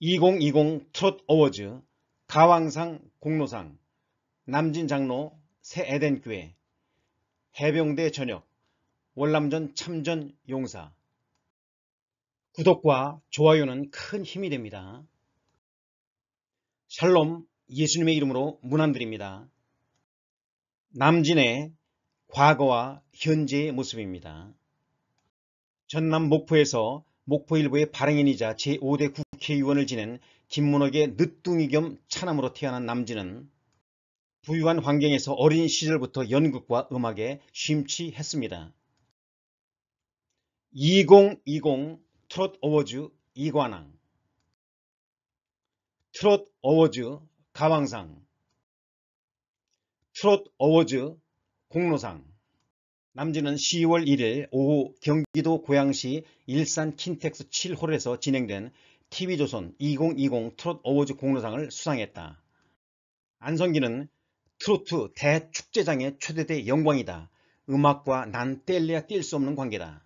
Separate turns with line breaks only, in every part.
2020 트롯 어워즈 가왕상 공로상 남진장로 새에덴교회 해병대 전역 월남전 참전 용사 구독과 좋아요는 큰 힘이 됩니다. 샬롬 예수님의 이름으로 문안드립니다. 남진의 과거와 현재의 모습입니다. 전남 목포에서 목포일부의 발행인이자 제5대 국 국회의원을 지낸 김문옥의 늦둥이 겸 차남으로 태어난 남진은 부유한 환경에서 어린 시절부터 연극과 음악에 심취했습니다. 2020 트롯 어워즈 이관왕 트롯 어워즈 가왕상 트롯 어워즈 공로상 남진은 10월 1일 오후 경기도 고양시 일산 킨텍스 7홀에서 진행된 TV조선 2020 트롯 어워즈 공로상을 수상했다. 안성기는 트로트 대축제장의 최대대 영광이다. 음악과 난 뗄래야 뗄수 없는 관계다.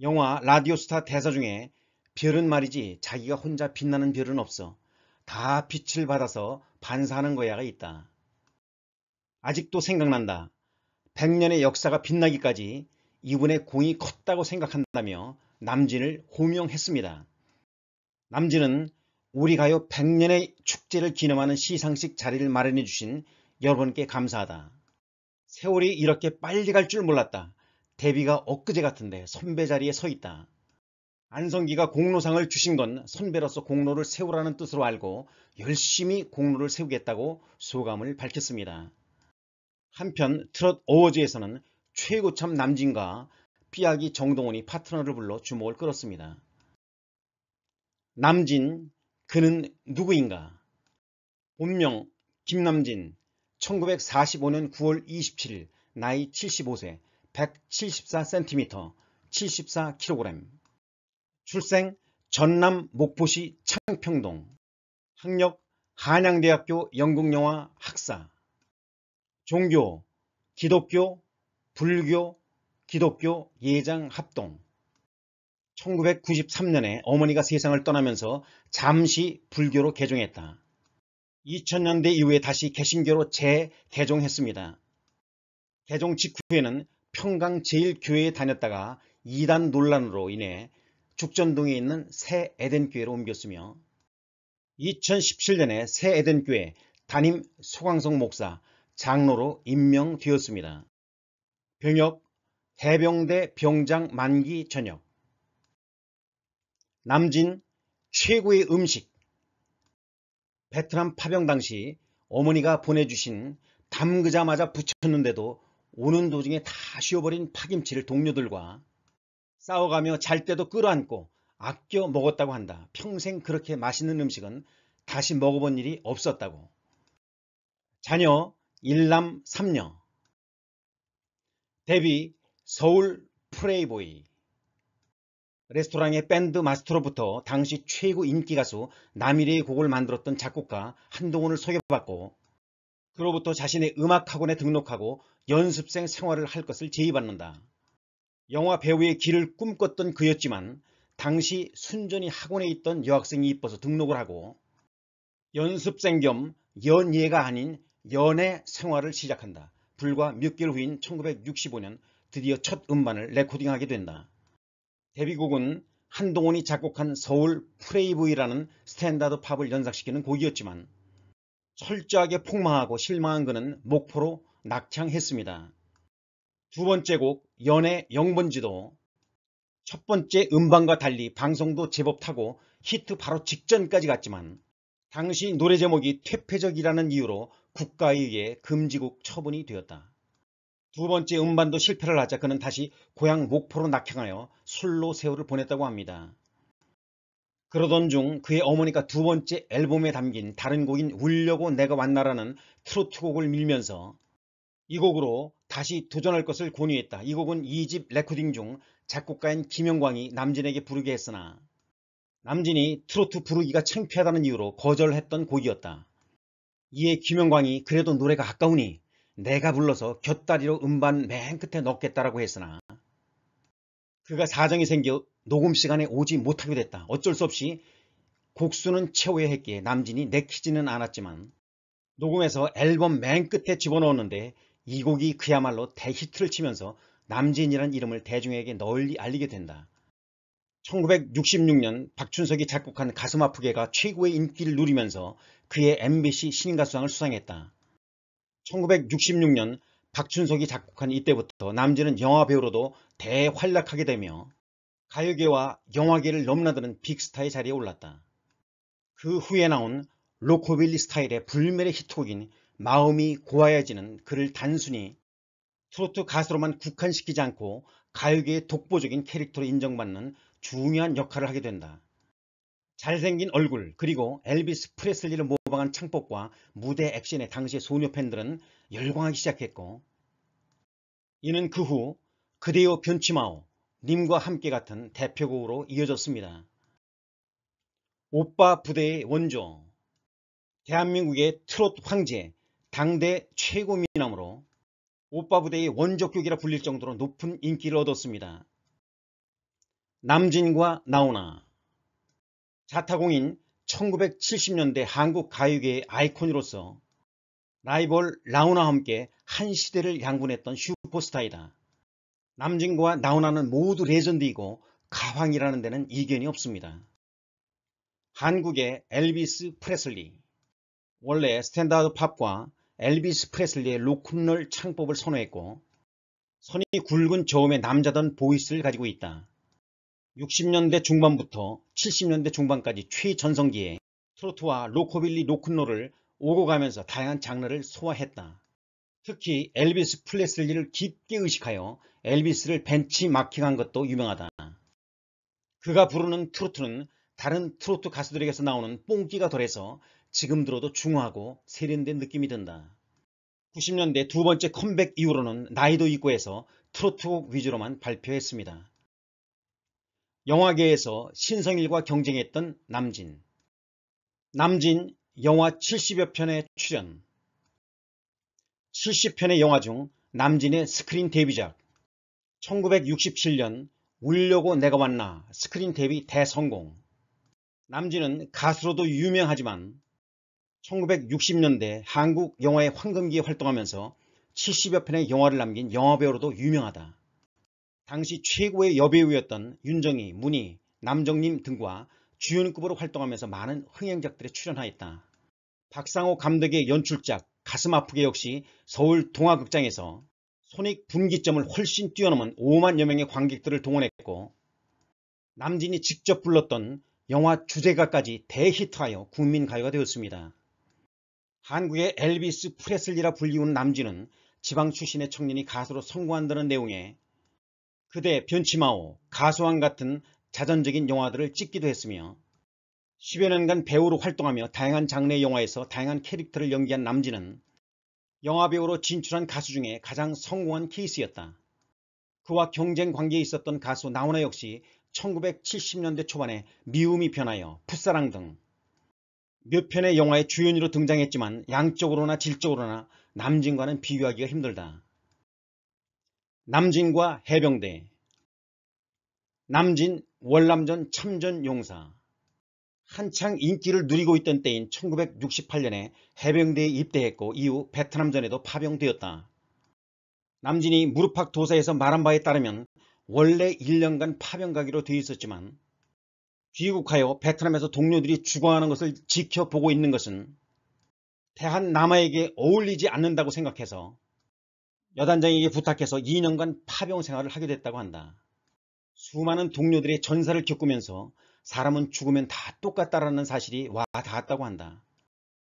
영화 라디오스타 대사 중에 별은 말이지 자기가 혼자 빛나는 별은 없어. 다 빛을 받아서 반사하는 거야가 있다. 아직도 생각난다. 100년의 역사가 빛나기까지 이분의 공이 컸다고 생각한다며 남진을 호명했습니다. 남진은 우리 가요 100년의 축제를 기념하는 시상식 자리를 마련해 주신 여러분께 감사하다. 세월이 이렇게 빨리 갈 줄 몰랐다. 데뷔가 엊그제 같은데 선배 자리에 서 있다. 안성기가 공로상을 주신 건 선배로서 공로를 세우라는 뜻으로 알고 열심히 공로를 세우겠다고 소감을 밝혔습니다. 한편 트롯 어워즈에서는 최고참 남진과 피약기 정동원이 파트너를 불러 주목을 끌었습니다. 남진 그는 누구인가? 본명 김남진 1945년 9월 27일 나이 75세 174cm 74kg 출생 전남 목포시 창평동 학력 한양대학교 영국영화 학사 종교 기독교 불교 기독교 예장 합동 1993년에 어머니가 세상을 떠나면서 잠시 불교로 개종했다. 2000년대 이후에 다시 개신교로 재개종했습니다. 개종 직후에는 평강제일교회에 다녔다가 이단 논란으로 인해 죽전동에 있는 새 에덴교회로 옮겼으며 2017년에 새 에덴교회 담임 소광성 목사 장로로 임명되었습니다. 병역, 해병대 병장 만기 전역, 남진 최고의 음식 베트남 파병 당시 어머니가 보내주신 담그자마자 부쳤는데도 오는 도중에 다 쉬어버린 파김치를 동료들과 싸워가며 잘 때도 끌어안고 아껴 먹었다고 한다. 평생 그렇게 맛있는 음식은 다시 먹어본 일이 없었다고. 자녀 1남 3녀 데뷔 서울 프레이보이 레스토랑의 밴드 마스터로부터 당시 최고 인기 가수 남일의 곡을 만들었던 작곡가 한동훈을 소개받고 그로부터 자신의 음악학원에 등록하고 연습생 생활을 할 것을 제의받는다. 영화 배우의 길을 꿈꿨던 그였지만 당시 순전히 학원에 있던 여학생이 이뻐서 등록을 하고 연습생 겸 연예가 아닌 연애 생활을 시작한다. 불과 몇 개월 후인 1965년 드디어 첫 음반을 레코딩하게 된다. 데뷔곡은 한동훈이 작곡한 서울 프레이브이라는 스탠다드 팝을 연상시키는 곡이었지만 철저하게 폭망하고 실망한 그는 목포로 낙창했습니다. 두 번째 곡 연애 영번지도 첫 번째 음반과 달리 방송도 제법 타고 히트 바로 직전까지 갔지만 당시 노래 제목이 퇴폐적이라는 이유로 국가에 의해 금지곡 처분이 되었다. 두 번째 음반도 실패를 하자 그는 다시 고향 목포로 낙향하여 술로 세월을 보냈다고 합니다. 그러던 중 그의 어머니가 두 번째 앨범에 담긴 다른 곡인 울려고 내가 왔나라는 트로트 곡을 밀면서 이 곡으로 다시 도전할 것을 권유했다. 이 곡은 2집 레코딩 중 작곡가인 김영광이 남진에게 부르게 했으나 남진이 트로트 부르기가 창피하다는 이유로 거절했던 곡이었다. 이에 김영광이 그래도 노래가 아까우니 내가 불러서 곁다리로 음반 맨 끝에 넣겠다라고 했으나 그가 사정이 생겨 녹음 시간에 오지 못하게 됐다. 어쩔 수 없이 곡수는 채워야 했기에 남진이 내키지는 않았지만 녹음해서 앨범 맨 끝에 집어넣었는데 이 곡이 그야말로 대히트를 치면서 남진이란 이름을 대중에게 널리 알리게 된다. 1966년 박춘석이 작곡한 가슴 아프게가 최고의 인기를 누리면서 그의 MBC 신인가수상을 수상했다. 1966년 박춘석이 작곡한 이때부터 남진은 영화배우로도 대활락하게 되며 가요계와 영화계를 넘나드는 빅스타의 자리에 올랐다. 그 후에 나온 로코빌리 스타일의 불멸의 히트곡인 마음이 고와야지는 그를 단순히 트로트 가수로만 국한시키지 않고 가요계의 독보적인 캐릭터로 인정받는 중요한 역할을 하게 된다. 잘생긴 얼굴 그리고 엘비스 프레슬리를 모방한 창법과 무대 액션에 당시의 소녀 팬들은 열광하기 시작했고 이는 그 후 그대여 변치 마오 님과 함께 같은 대표곡으로 이어졌습니다. 오빠 부대의 원조 대한민국의 트롯 황제 당대 최고 미남으로 오빠 부대의 원조격이라 불릴 정도로 높은 인기를 얻었습니다. 남진과 나훈아 자타공인 1970년대 한국 가요계의 아이콘으로서 라이벌 라우나와 함께 한 시대를 양분했던 슈퍼스타이다. 남진과 나훈아는 모두 레전드이고 가황이라는 데는 이견이 없습니다. 한국의 엘비스 프레슬리 원래 스탠다드 팝과 엘비스 프레슬리의 로큰롤 창법을 선호했고 선이 굵은 저음의 남자던 보이스를 가지고 있다. 60년대 중반부터 70년대 중반까지 최전성기에 트로트와 로코빌리 로큰롤을 오고 가면서 다양한 장르를 소화했다. 특히 엘비스 플레슬리를 깊게 의식하여 엘비스를 벤치마킹한 것도 유명하다. 그가 부르는 트로트는 다른 트로트 가수들에게서 나오는 뽕기가 덜해서 지금 들어도 중후하고 세련된 느낌이 든다. 90년대 두 번째 컴백 이후로는 나이도 있고 해서 트로트 위주로만 발표했습니다. 영화계에서 신성일과 경쟁했던 남진. 남진 영화 70여 편에 출연. 70편의 영화 중 남진의 스크린 데뷔작 1967년 울려고 내가 왔나 스크린 데뷔 대성공 남진은 가수로도 유명하지만 1960년대 한국 영화의 황금기에 활동하면서 70여 편의 영화를 남긴 영화배우로도 유명하다. 당시 최고의 여배우였던 윤정희, 문희, 남정림 등과 주연급으로 활동하면서 많은 흥행작들에 출연하였다. 박상호 감독의 연출작 가슴 아프게 역시 서울 동화극장에서 손익 분기점을 훨씬 뛰어넘은 5만여 명의 관객들을 동원했고 남진이 직접 불렀던 영화 주제가까지 대히트하여 국민가요가 되었습니다. 한국의 엘비스 프레슬리라 불리운 남진은 지방 출신의 청년이 가수로 성공한다는 내용의 그대 변치마오, 가수왕 같은 자전적인 영화들을 찍기도 했으며 10여 년간 배우로 활동하며 다양한 장르의 영화에서 다양한 캐릭터를 연기한 남진은 영화배우로 진출한 가수 중에 가장 성공한 케이스였다. 그와 경쟁 관계에 있었던 가수 나훈아 역시 1970년대 초반에 미움이 변하여 풋사랑 등 몇 편의 영화의 주연으로 등장했지만 양적으로나 질적으로나 남진과는 비교하기가 힘들다. 남진과 해병대, 남진 월남전 참전 용사 한창 인기를 누리고 있던 때인 1968년에 해병대에 입대했고 이후 베트남전에도 파병되었다. 남진이 무릎팍 도사에서 말한 바에 따르면 원래 1년간 파병 가기로 되어 있었지만 귀국하여 베트남에서 동료들이 죽어가는 것을 지켜보고 있는 것은 대한 남아에게 어울리지 않는다고 생각해서 여단장에게 부탁해서 2년간 파병 생활을 하게 됐다고 한다. 수많은 동료들의 전사를 겪으면서 사람은 죽으면 다 똑같다라는 사실이 와 닿았다고 한다.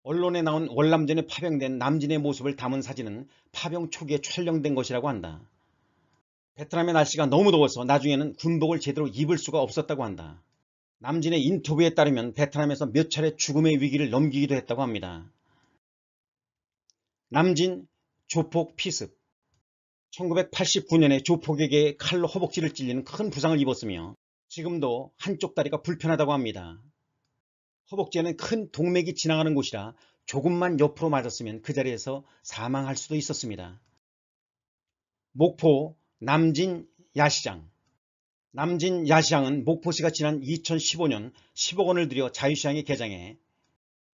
언론에 나온 월남전에 파병된 남진의 모습을 담은 사진은 파병 초기에 촬영된 것이라고 한다. 베트남의 날씨가 너무 더워서 나중에는 군복을 제대로 입을 수가 없었다고 한다. 남진의 인터뷰에 따르면 베트남에서 몇 차례 죽음의 위기를 넘기기도 했다고 합니다. 남진, 조폭, 피습 1989년에 조폭에게 칼로 허벅지를 찔리는 큰 부상을 입었으며 지금도 한쪽 다리가 불편하다고 합니다. 허벅지에는 큰 동맥이 지나가는 곳이라 조금만 옆으로 맞았으면 그 자리에서 사망할 수도 있었습니다. 목포 남진 야시장 남진 야시장은 목포시가 지난 2015년 10억 원을 들여 자유시장에 개장해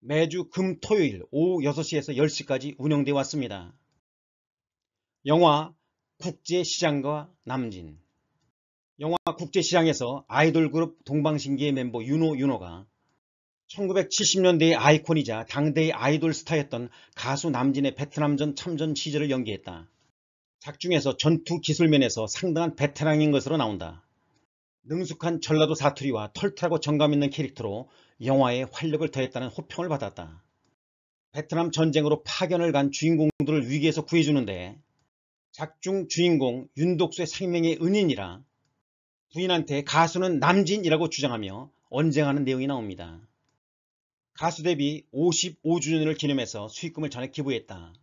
매주 금 토요일 오후 6시에서 10시까지 운영되어 왔습니다. 영화 국제시장과 남진 영화 국제시장에서 아이돌 그룹 동방신기의 멤버 윤호 윤호가 1970년대의 아이콘이자 당대의 아이돌 스타였던 가수 남진의 베트남전 참전 시절을 연기했다. 작중에서 전투 기술면에서 상당한 베테랑인 것으로 나온다. 능숙한 전라도 사투리와 털털하고 정감있는 캐릭터로 영화에 활력을 더했다는 호평을 받았다. 베트남 전쟁으로 파견을 간 주인공들을 위기에서 구해주는데 작중 주인공 윤독수의 생명의 은인이라 부인한테 가수는 남진이라고 주장하며 언쟁하는 내용이 나옵니다. 가수 데뷔 55주년을 기념해서 수익금을 전액 기부했다.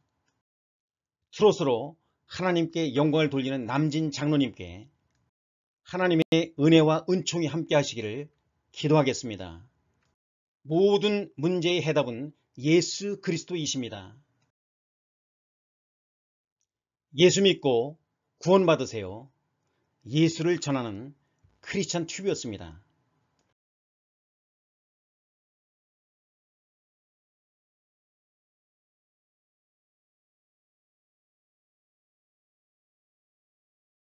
트롯으로 하나님께 영광을 돌리는 남진 장로님께 하나님의 은혜와 은총이 함께 하시기를 기도하겠습니다. 모든 문제의 해답은 예수 그리스도이십니다. 예수 믿고 구원받으세요. 예수를 전하는 크리스찬 튜브였습니다.